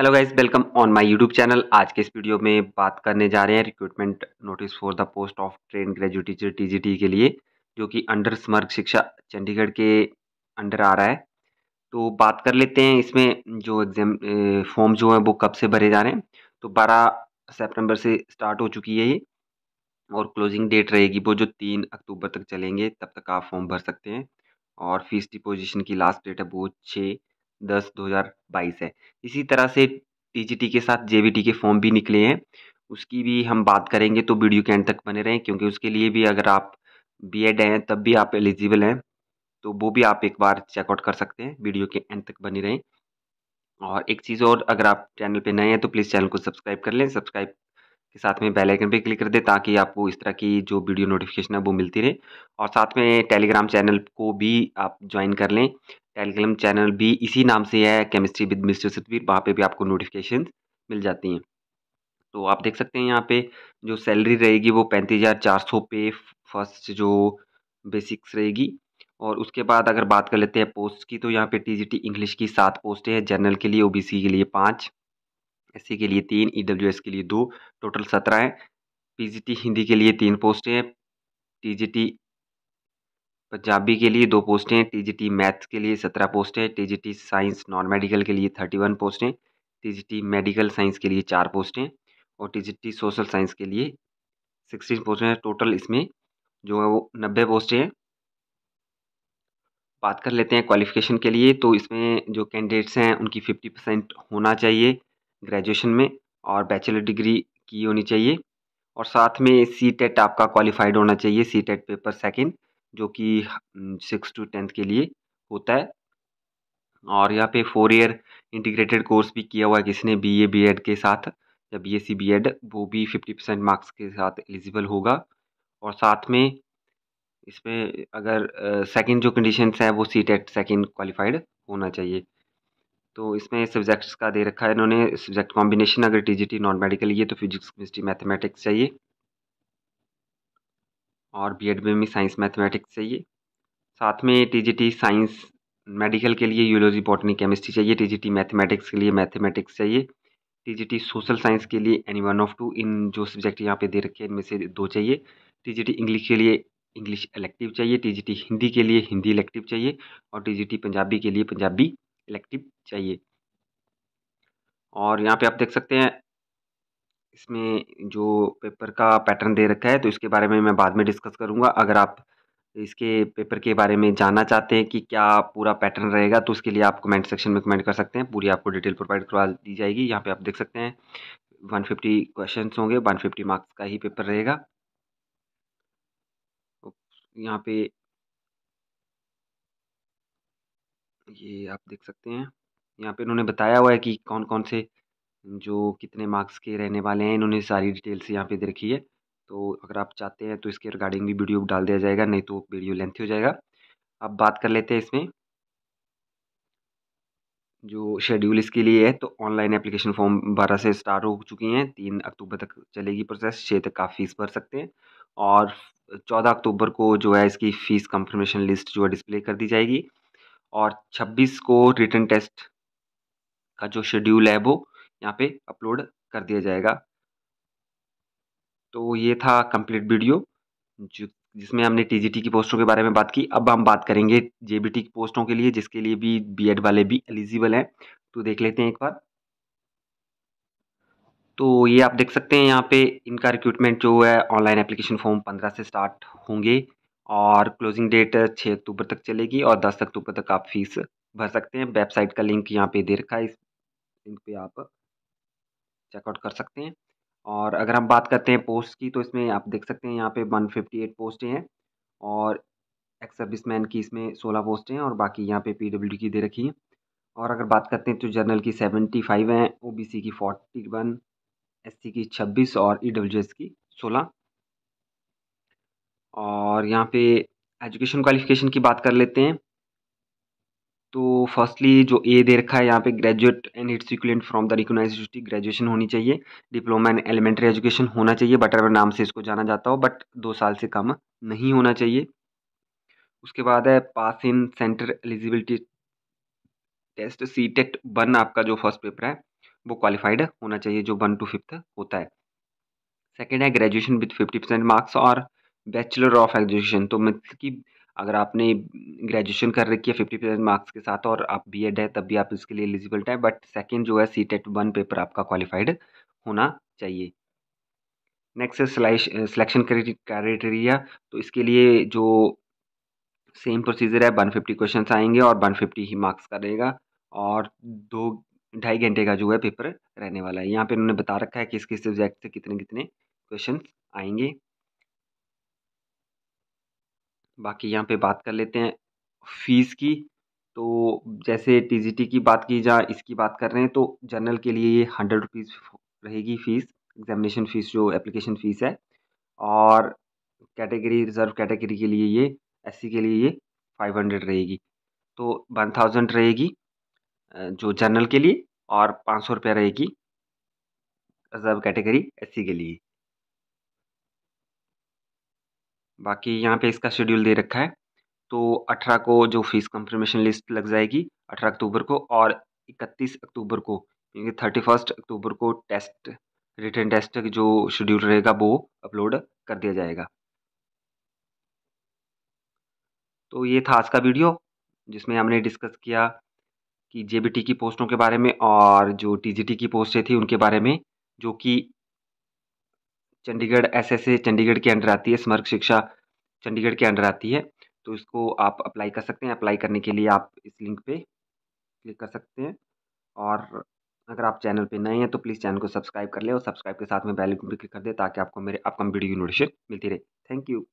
hello guys welcome on my YouTube channel आज के इस वीडियो में बात करने जा रहे हैं recruitment notice for the post of trained graduate teacher TGT के लिए जो कि अंडर स्मर्ग शिक्षा चंडीगढ़ के अंडर आ रहा है तो बात कर लेते हैं इसमें जो एग्ज़ाम फॉर्म जो है वो कब से भरे जा रहे हैं तो बारह सेप्टेम्बर से स्टार्ट हो चुकी है ये और क्लोजिंग डेट रहेगी वो जो तीन अक्टूबर तक चलेंगे तब तक आप फॉर्म भर सकते हैं और फीस डिपोजिशन की लास्ट डेट है वो छः दस दो हज़ार बाईस है इसी तरह से टी के साथ जे के फॉर्म भी निकले हैं उसकी भी हम बात करेंगे तो वीडियो के एंड तक बने रहें क्योंकि उसके लिए भी अगर आप बी एड हैं तब भी आप एलिजिबल हैं तो वो भी आप एक बार चेकआउट कर सकते हैं वीडियो के एंड तक बने रहें और एक चीज़ और अगर आप चैनल पर नए हैं तो प्लीज़ चैनल को सब्सक्राइब कर लें सब्सक्राइब के साथ में बेल आइकन पे क्लिक कर दें ताकि आपको इस तरह की जो वीडियो नोटिफिकेशन है वो मिलती रहे और साथ में टेलीग्राम चैनल को भी आप ज्वाइन कर लें टेलीग्राम चैनल भी इसी नाम से है केमिस्ट्री विद मिस्टर सतवीर वहाँ पे भी आपको नोटिफिकेशन मिल जाती हैं तो आप देख सकते हैं यहाँ पे जो सैलरी रहेगी वो पैंतीस हज़ार चार सौ पे फर्स्ट जो बेसिक्स रहेगी और उसके बाद अगर बात कर लेते हैं पोस्ट की तो यहाँ पे टीजीटी इंग्लिश की सात पोस्टें हैं जनरल के लिए ओ के लिए पाँच एस के लिए तीन ई e के लिए दो टोटल सत्रह हैं पी हिंदी के लिए तीन पोस्टें हैं टी पंजाबी के लिए दो पोस्टें टी जी टी मैथ्स के लिए सत्रह पोस्टें T G T science non medical के लिए थर्टी वन पोस्टें T G T medical science के लिए चार पोस्टें और T G T social science के लिए सिक्सटीन पोस्टें हैं टोटल इसमें जो है वो नब्बे पोस्टें हैं बात कर लेते हैं क्वालिफिकेशन के लिए तो इसमें जो कैंडिडेट्स हैं उनकी फिफ्टी परसेंट होना चाहिए ग्रेजुएशन में और बैचलर डिग्री की होनी चाहिए और साथ में सी टेट e आपका क्वालिफाइड होना चाहिए सी टेट पेपर सेकेंड जो कि सिक्स टू टेंथ के लिए होता है और यहाँ पे फोर ईयर इंटीग्रेटेड कोर्स भी किया हुआ है किसी ने बी ए बी एड के साथ या B S C B Ed वो भी फिफ्टी परसेंट मार्क्स के साथ एलिजिबल होगा और साथ में इसमें अगर सेकंड जो कंडीशंस हैं वो सी टेट सेकेंड क्वालिफाइड होना चाहिए तो इसमें सब्जेक्ट्स का दे रखा है इन्होंने सब्जेक्ट कॉम्बिनेशन अगर T G T non medical ये तो फिजिक्स केमिस्ट्री मैथमेटिक्स चाहिए और एड में भी साइंस मैथमेटिक्स चाहिए साथ में टीजीटी साइंस मेडिकल के लिए यूलॉजी बॉटनी केमिस्ट्री चाहिए टीजीटी मैथमेटिक्स के लिए मैथमेटिक्स चाहिए टीजीटी सोशल साइंस के लिए any one of two in जो सब्जेक्ट यहाँ पे दे रखे हैं इनमें से दो चाहिए टीजीटी इंग्लिश के लिए इंग्लिश इलेक्टिव चाहिए टीजीटी हिंदी के लिए हिंदी इलेक्टिव चाहिए और टीजीटी पंजाबी के लिए पंजाबी इलेक्टिव चाहिए और यहाँ पे आप देख सकते हैं इसमें जो पेपर का पैटर्न दे रखा है तो इसके बारे में मैं बाद में डिस्कस करूँगा अगर आप इसके पेपर के बारे में जानना चाहते हैं कि क्या पूरा पैटर्न रहेगा तो उसके लिए आप कमेंट सेक्शन में कमेंट कर सकते हैं पूरी आपको डिटेल प्रोवाइड करवा दी जाएगी यहाँ पे आप देख सकते हैं 150 क्वेश्चन होंगे 150 मार्क्स का ही पेपर रहेगा यहाँ पे ये आप देख सकते हैं यहाँ पे इन्होंने बताया हुआ है कि कौन कौन से जो कितने मार्क्स के रहने वाले हैं इन्होंने सारी डिटेल्स यहाँ पे दे रखी है तो अगर आप चाहते हैं तो इसके रिगार्डिंग भी वीडियो डाल दिया जाएगा नहीं तो वीडियो लेंथ हो जाएगा अब बात कर लेते हैं इसमें जो शेड्यूल इसके लिए है तो ऑनलाइन एप्लीकेशन फॉर्म बारह से स्टार्ट हो चुकी हैं तीन अक्टूबर तक चलेगी प्रोसेस छः तक आप फीस भर सकते हैं और चौदह अक्टूबर को जो है इसकी फ़ीस कंफर्मेशन लिस्ट जो है डिस्प्ले कर दी जाएगी और छब्बीस को रिटर्न टेस्ट का जो शेड्यूल है वो यहाँ पे अपलोड कर दिया जाएगा तो ये था कंप्लीट वीडियो जिसमें हमने टीजीटी की पोस्टों के बारे में बात की अब हम बात करेंगे जेबीटी की पोस्टों के लिए जिसके लिए भी बीएड वाले भी एलिजिबल हैं तो देख लेते हैं एक बार तो ये आप देख सकते हैं यहाँ पे इनका रिक्रूटमेंट जो है ऑनलाइन एप्लीकेशन फॉर्म पंद्रह से स्टार्ट होंगे और क्लोजिंग डेट छः अक्टूबर तक चलेगी और दस अक्टूबर तक आप फीस भर सकते हैं वेबसाइट का लिंक यहाँ पे दे रखा है इस लिंक पे आप चेकआउट कर सकते हैं और अगर हम बात करते हैं पोस्ट की तो इसमें आप देख सकते हैं यहाँ पे 158 पोस्टें हैं और एक्स सर्विस मैन की इसमें 16 पोस्टें हैं और बाकी यहाँ पे पीडब्ल्यू की दे रखी हैं और अगर बात करते हैं तो जनरल की 75 हैं ओ की 41 वन की 26 और ई e की 16 और यहाँ पे एजुकेशन क्वालिफिकेशन की बात कर लेते हैं तो फर्स्टली जो ए दे रखा है यहाँ पे graduate and its equivalent from the recognise university graduation होनी चाहिए डिप्लोमा एंड एलिमेंट्री एजुकेशन होना चाहिए बटर नाम से इसको जाना जाता हो बट दो साल से कम नहीं होना चाहिए उसके बाद है pass in centre eligibility test C TET one आपका जो फर्स्ट पेपर है वो क्वालिफाइड होना चाहिए जो वन टू फिफ्थ होता है सेकेंड है graduation with fifty percent marks और बैचलर ऑफ एजुकेशन तो मतलब कि अगर आपने ग्रेजुएशन कर रखी है फिफ्टी परसेंट मार्क्स के साथ और आप बी एड है तब भी आप इसके लिए एलिजिबल है बट सेकेंड जो है सी टेट वन पेपर आपका क्वालिफाइड होना चाहिए नेक्स्ट है सिलेक्शन क्राइटेरिया तो इसके लिए जो सेम प्रोसीजर है वन फिफ्टी क्वेश्चन आएंगे और वन फिफ्टी ही मार्क्स का रहेगा और दो ढाई घंटे का जो है पेपर रहने वाला है यहाँ पे उन्होंने बता रखा है कि किस किस सब्जेक्ट से कितने कितने क्वेश्चन आएंगे बाकी यहाँ पे बात कर लेते हैं फ़ीस की तो जैसे टी की बात की जहाँ इसकी बात कर रहे हैं तो जनरल के लिए ये हंड्रेड रुपीज़ रहेगी फ़ीस एग्जामिनेशन फ़ीस जो एप्लीकेशन फ़ीस है और कैटेगरी रिज़र्व कैटेगरी के लिए ये एस के लिए ये फाइव हंड्रेड रहेगी तो वन थाउजेंड रहेगी जो जनरल के लिए और पाँच सौ रुपया रहेगी रिज़र्व कैटेगरी एस के लिए बाकी यहाँ पे इसका शेड्यूल दे रखा है तो अठारह को जो फीस कंफर्मेशन लिस्ट लग जाएगी अठारह अक्टूबर को और इकतीस अक्टूबर को क्योंकि थर्टी फर्स्ट अक्टूबर को टेस्ट रिटर्न टेस्ट का जो शेड्यूल रहेगा वो अपलोड कर दिया जाएगा तो ये था आज का वीडियो जिसमें हमने डिस्कस किया कि जेबीटी की पोस्टों के बारे में और जो टीजीटी की पोस्टें थी उनके बारे में जो कि Chandigarh S S A Chandigarh के अंडर आती है स्मर्क शिक्षा चंडीगढ़ के अंडर आती है तो इसको आप अप्लाई कर सकते हैं अप्लाई करने के लिए आप इस लिंक पे क्लिक कर सकते हैं और अगर आप चैनल पे नए हैं तो प्लीज़ चैनल को सब्सक्राइब कर लें और सब्सक्राइब के साथ में बेल भी क्लिक कर दें ताकि आपको मेरे अपकम वीडियो की नोटिफिकेशन मिलती रहे थैंक यू